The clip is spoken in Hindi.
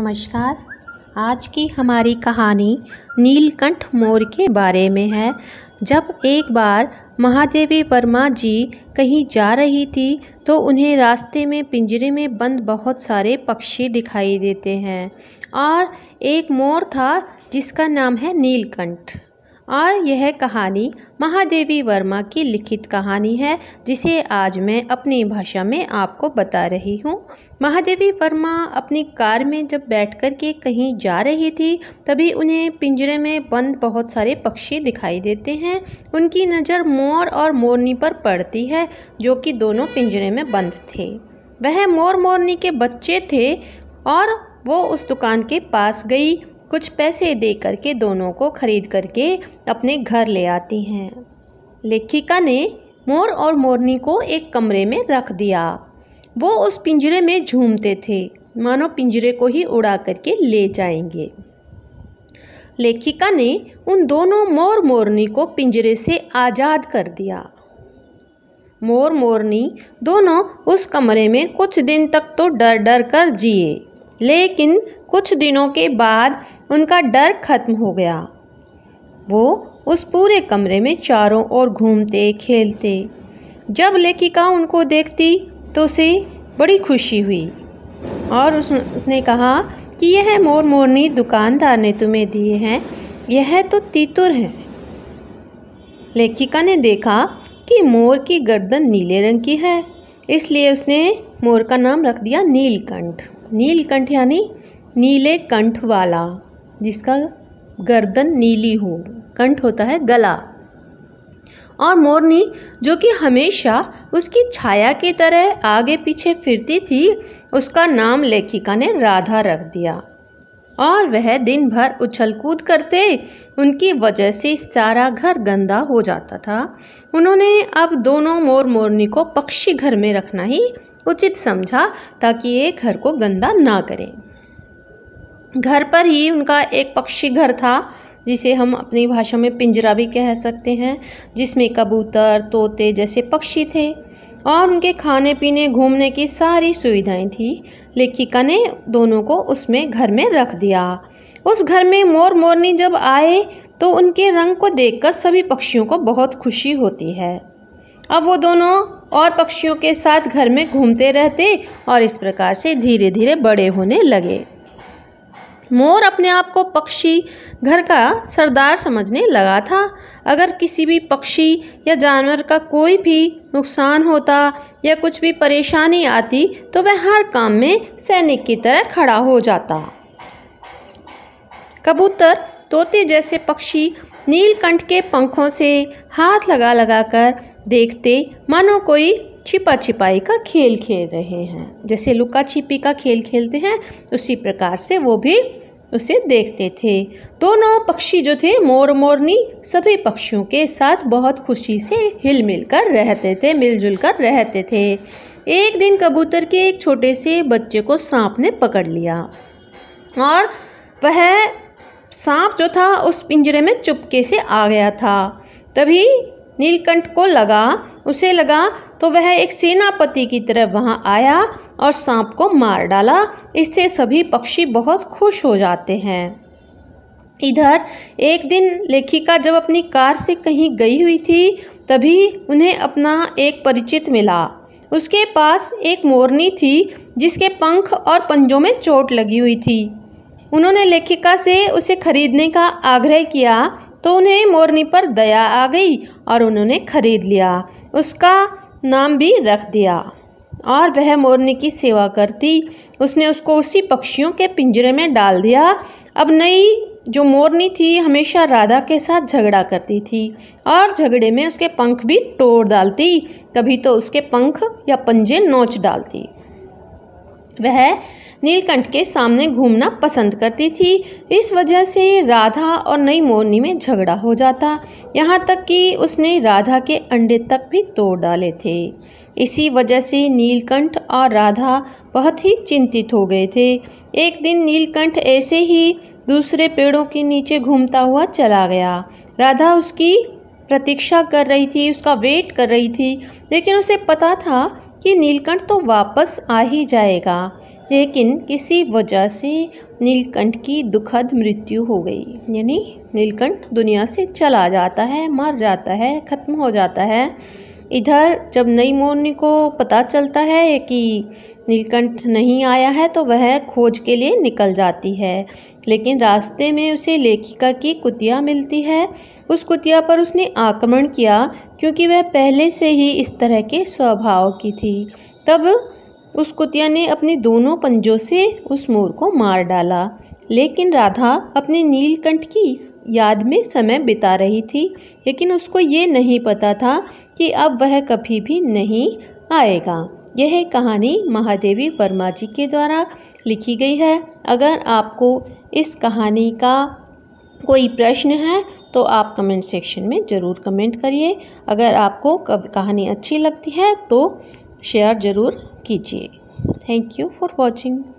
नमस्कार आज की हमारी कहानी नीलकंठ मोर के बारे में है जब एक बार महादेवी वर्मा जी कहीं जा रही थी तो उन्हें रास्ते में पिंजरे में बंद बहुत सारे पक्षी दिखाई देते हैं और एक मोर था जिसका नाम है नीलकंठ और यह कहानी महादेवी वर्मा की लिखित कहानी है जिसे आज मैं अपनी भाषा में आपको बता रही हूँ महादेवी वर्मा अपनी कार में जब बैठकर के कहीं जा रही थी तभी उन्हें पिंजरे में बंद बहुत सारे पक्षी दिखाई देते हैं उनकी नज़र मोर और मोरनी पर पड़ती है जो कि दोनों पिंजरे में बंद थे वह मोर मोरनी के बच्चे थे और वो उस दुकान के पास गई कुछ पैसे दे करके दोनों को खरीद करके अपने घर ले आती हैं लेखिका ने मोर और मोरनी को एक कमरे में रख दिया वो उस पिंजरे में झूमते थे मानो पिंजरे को ही उड़ा करके ले जाएंगे लेखिका ने उन दोनों मोर मोरनी को पिंजरे से आज़ाद कर दिया मोर मोरनी दोनों उस कमरे में कुछ दिन तक तो डर डर कर जिए लेकिन कुछ दिनों के बाद उनका डर खत्म हो गया वो उस पूरे कमरे में चारों ओर घूमते खेलते जब लेखिका उनको देखती तो उसे बड़ी खुशी हुई और उस, उसने कहा कि यह मोर मोरनी दुकानदार ने तुम्हें दिए हैं यह तो तीतुर है लेखिका ने देखा कि मोर की गर्दन नीले रंग की है इसलिए उसने मोर का नाम रख दिया नीलकंठ नीलकंठ यानी नीले कंठ वाला जिसका गर्दन नीली हो कंठ होता है गला और मोरनी जो कि हमेशा उसकी छाया की तरह आगे पीछे फिरती थी उसका नाम लेखिका ने राधा रख दिया और वह दिन भर उछल कूद करते उनकी वजह से सारा घर गंदा हो जाता था उन्होंने अब दोनों मोर मोरनी को पक्षी घर में रखना ही उचित समझा ताकि ये घर को गंदा ना करें घर पर ही उनका एक पक्षी घर था जिसे हम अपनी भाषा में पिंजरा भी कह सकते हैं जिसमें कबूतर तोते जैसे पक्षी थे और उनके खाने पीने घूमने की सारी सुविधाएं थी लेखिका ने दोनों को उसमें घर में रख दिया उस घर में मोर मोरनी जब आए तो उनके रंग को देखकर सभी पक्षियों को बहुत खुशी होती है अब वो दोनों और पक्षियों के साथ घर में घूमते रहते और इस प्रकार से धीरे धीरे बड़े होने लगे मोर अपने आप को पक्षी घर का सरदार समझने लगा था अगर किसी भी पक्षी या जानवर का कोई भी नुकसान होता या कुछ भी परेशानी आती तो वह हर काम में सैनिक की तरह खड़ा हो जाता कबूतर तोते जैसे पक्षी नीलकंठ के पंखों से हाथ लगा लगाकर देखते मानो कोई छिपा छिपाई का खेल खेल रहे हैं जैसे लुका छिपी का खेल खेलते हैं उसी प्रकार से वो भी उसे देखते थे दोनों पक्षी जो थे मोर मोरनी सभी पक्षियों के साथ बहुत खुशी से हिल मिल कर रहते थे मिलजुल कर रहते थे एक दिन कबूतर के एक छोटे से बच्चे को सांप ने पकड़ लिया और वह सांप जो था उस पिंजरे में चुपके से आ गया था तभी नीलकंठ को लगा उसे लगा तो वह एक सेनापति की तरह वहां आया और सांप को मार डाला इससे सभी पक्षी बहुत खुश हो जाते हैं इधर एक दिन लेखिका जब अपनी कार से कहीं गई हुई थी तभी उन्हें अपना एक परिचित मिला उसके पास एक मोरनी थी जिसके पंख और पंजों में चोट लगी हुई थी उन्होंने लेखिका से उसे खरीदने का आग्रह किया तो उन्हें मोरनी पर दया आ गई और उन्होंने खरीद लिया उसका नाम भी रख दिया और वह मोरनी की सेवा करती उसने उसको उसी पक्षियों के पिंजरे में डाल दिया अब नई जो मोरनी थी हमेशा राधा के साथ झगड़ा करती थी और झगड़े में उसके पंख भी तोड़ डालती कभी तो उसके पंख या पंजे नोच डालती वह नीलकंठ के सामने घूमना पसंद करती थी इस वजह से राधा और नई मोरनी में झगड़ा हो जाता यहाँ तक कि उसने राधा के अंडे तक भी तोड़ डाले थे इसी वजह से नीलकंठ और राधा बहुत ही चिंतित हो गए थे एक दिन नीलकंठ ऐसे ही दूसरे पेड़ों के नीचे घूमता हुआ चला गया राधा उसकी प्रतीक्षा कर रही थी उसका वेट कर रही थी लेकिन उसे पता था कि नीलकंठ तो वापस आ ही जाएगा लेकिन किसी वजह से नीलकंठ की दुखद मृत्यु हो गई यानी नीलकंठ दुनिया से चला जाता है मर जाता है ख़त्म हो जाता है इधर जब नई मोरनी को पता चलता है कि नीलकंठ नहीं आया है तो वह खोज के लिए निकल जाती है लेकिन रास्ते में उसे लेखिका की कुतिया मिलती है उस कुतिया पर उसने आक्रमण किया क्योंकि वह पहले से ही इस तरह के स्वभाव की थी तब उस कुतिया ने अपने दोनों पंजों से उस मोर को मार डाला लेकिन राधा अपने नीलकंठ की याद में समय बिता रही थी लेकिन उसको ये नहीं पता था कि अब वह कभी भी नहीं आएगा यह कहानी महादेवी वर्मा जी के द्वारा लिखी गई है अगर आपको इस कहानी का कोई प्रश्न है तो आप कमेंट सेक्शन में ज़रूर कमेंट करिए अगर आपको कहानी अच्छी लगती है तो शेयर ज़रूर कीजिए थैंक यू फॉर वॉचिंग